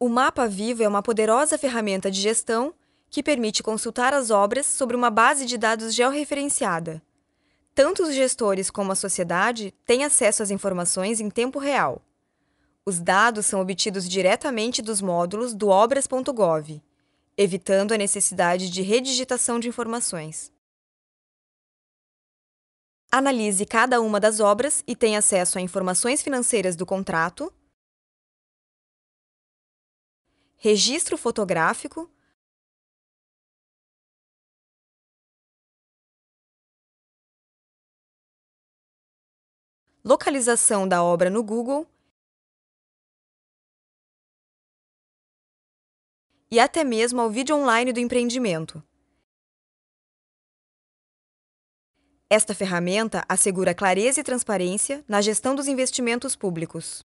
O Mapa Vivo é uma poderosa ferramenta de gestão que permite consultar as obras sobre uma base de dados georreferenciada. Tanto os gestores como a sociedade têm acesso às informações em tempo real. Os dados são obtidos diretamente dos módulos do obras.gov, evitando a necessidade de redigitação de informações. Analise cada uma das obras e tenha acesso a informações financeiras do contrato, registro fotográfico localização da obra no Google e até mesmo ao vídeo online do empreendimento. Esta ferramenta assegura clareza e transparência na gestão dos investimentos públicos.